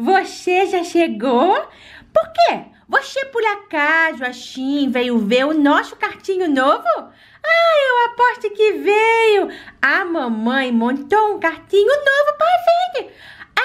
Você já chegou? Por quê? Você por acaso, assim, veio ver o nosso cartinho novo? Ah, eu aposto que veio! A mamãe montou um cartinho novo para vender!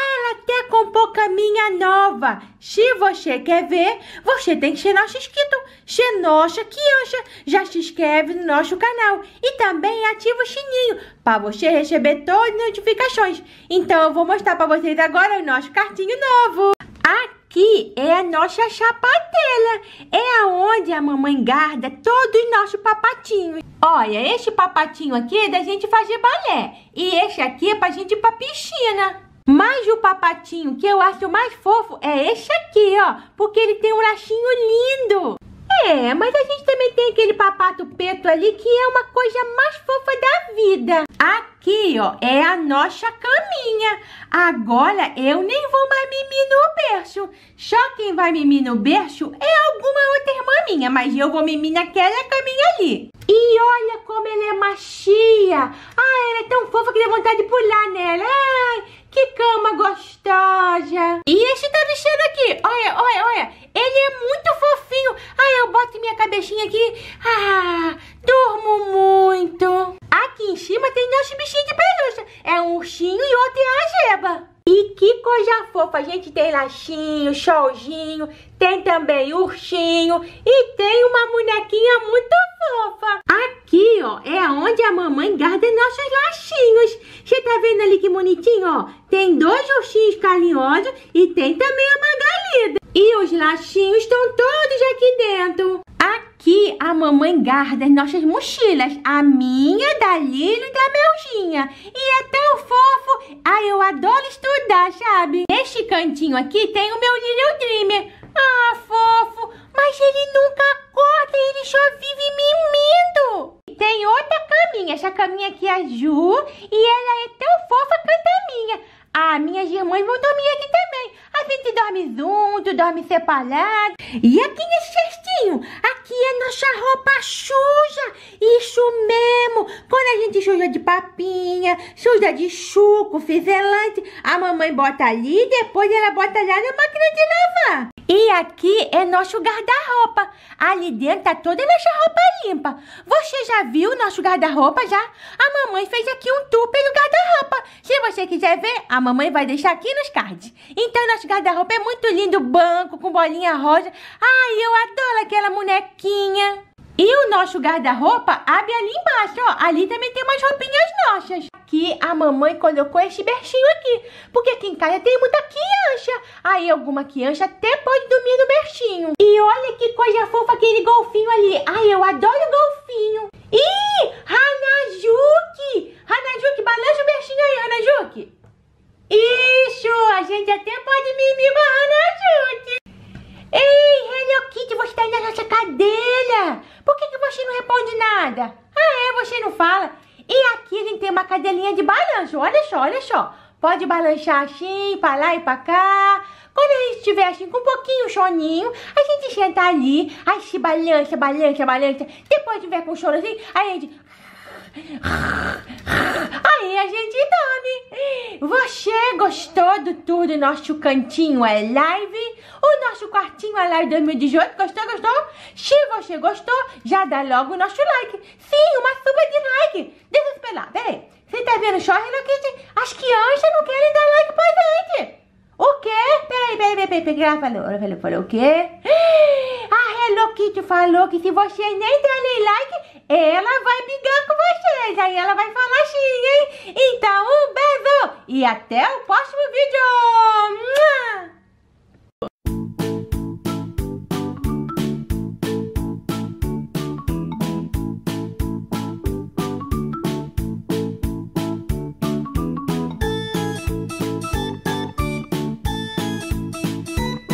ela até comprou caminha nova. Se você quer ver, você tem que ser nosso inscrito. Se nossa criança, já se inscreve no nosso canal e também ativa o sininho para você receber todas as notificações. Então eu vou mostrar para vocês agora o nosso cartinho novo. Aqui é a nossa chapatela, é aonde a mamãe guarda todos os nossos papatinhos. Olha, este papatinho aqui é da gente fazer balé e este aqui é pra gente ir pra piscina. Mas o papatinho que eu acho mais fofo é esse aqui, ó. Porque ele tem um rachinho lindo. É, mas a gente também tem aquele papato preto ali que é uma coisa mais fofa da vida. Aqui, ó, é a nossa caminha. Agora eu nem vou mais mimir no berço. Só quem vai mimir no berço é alguma outra irmã minha, mas eu vou mimir naquela caminha ali. E olha como ela é macia. Ah, ela é tão fofa que dá vontade de pular nela. Ai, que cama gostosa! E este tá vestido aqui, olha, olha, olha, ele é muito fofinho. Ai, ah, eu boto minha cabecinha aqui, ah, durmo muito. Aqui em cima tem dois bichinhos de pelúcia, é um ursinho e outro é a jeba. E que coisa fofa, a gente tem laxinho, cholzinho, tem também ursinho e tem uma bonequinha muito fofa. Aqui, ó, é onde a mamãe guarda nossos laxinhos. Você tá vendo ali que bonitinho, ó? Tem dois ursinhos carinhosos e tem também a Magalida. E os laxinhos estão todos aqui dentro. Aqui mamãe guarda as nossas mochilas, a minha, da Lili e da Melginha. E é tão fofo! Ah, eu adoro estudar, sabe? Neste cantinho aqui tem o meu Little Dreamer. Ah, fofo! Mas ele nunca acorda, ele só vive mimindo. Tem outra caminha, essa caminha aqui é a Ju, e ela é tão fofa quanto a minha. Ah, minhas irmãs vão dormir aqui também. A gente dorme junto, dorme separado. E aqui nesse aqui é nossa roupa suja. Isso mesmo. Quando a gente suja de papinha, suja de suco, fizelante, a mamãe bota ali e depois ela bota lá na máquina de lavar. E aqui é nosso guarda-roupa. Ali dentro tá toda a nossa roupa limpa. Você já viu nosso guarda-roupa já? A mamãe fez aqui um tour pelo guarda-roupa. Se você quiser ver, a mamãe vai deixar aqui nos cards. Então nosso guarda-roupa é muito lindo, Banco com bolinha rosa. Ai, eu adoro aquela bonequinha. E o nosso guarda-roupa abre ali embaixo, ó. Ali também tem umas roupinhas nossas. Aqui a mamãe colocou este berchinho aqui. Porque aqui em casa tem muita criança. Aí alguma criança até pode dormir no berchinho. E olha que coisa fofa aquele golfinho ali. Ai, eu adoro golfinho. Ih, Hanajuki. Hanajuki, balança o berchinho aí, Hanajuki. Isso, a gente até pode mimir a Hanajuki. Ei, Hello Kitty, você tá aí na nossa cadeira nada? Ah, é? Você não fala? E aqui a gente tem uma cadelinha de balanço. Olha só, olha só. Pode balançar assim, pra lá e pra cá. Quando a gente estiver assim com um pouquinho soninho, a gente senta ali, aí se balança, balança, balança. Depois tiver com sono assim, aí a gente aí a gente dorme. Você gostou do tour do nosso cantinho é live? O nosso quartinho é live 2018? Gostou, gostou? Se você gostou, já dá logo o nosso like. Sim, uma super de like. Deixa eu esperar, peraí. Você tá vendo só, Hello Kitty? As crianças não querem dar like pra gente. O quê? Peraí, peraí, peraí, peraí. Ela falou, ela falou, falou o quê? O Kitty falou que se você nem derem like, ela vai brigar com vocês. Aí ela vai falar xing, hein? Então, um beijo e até o próximo vídeo!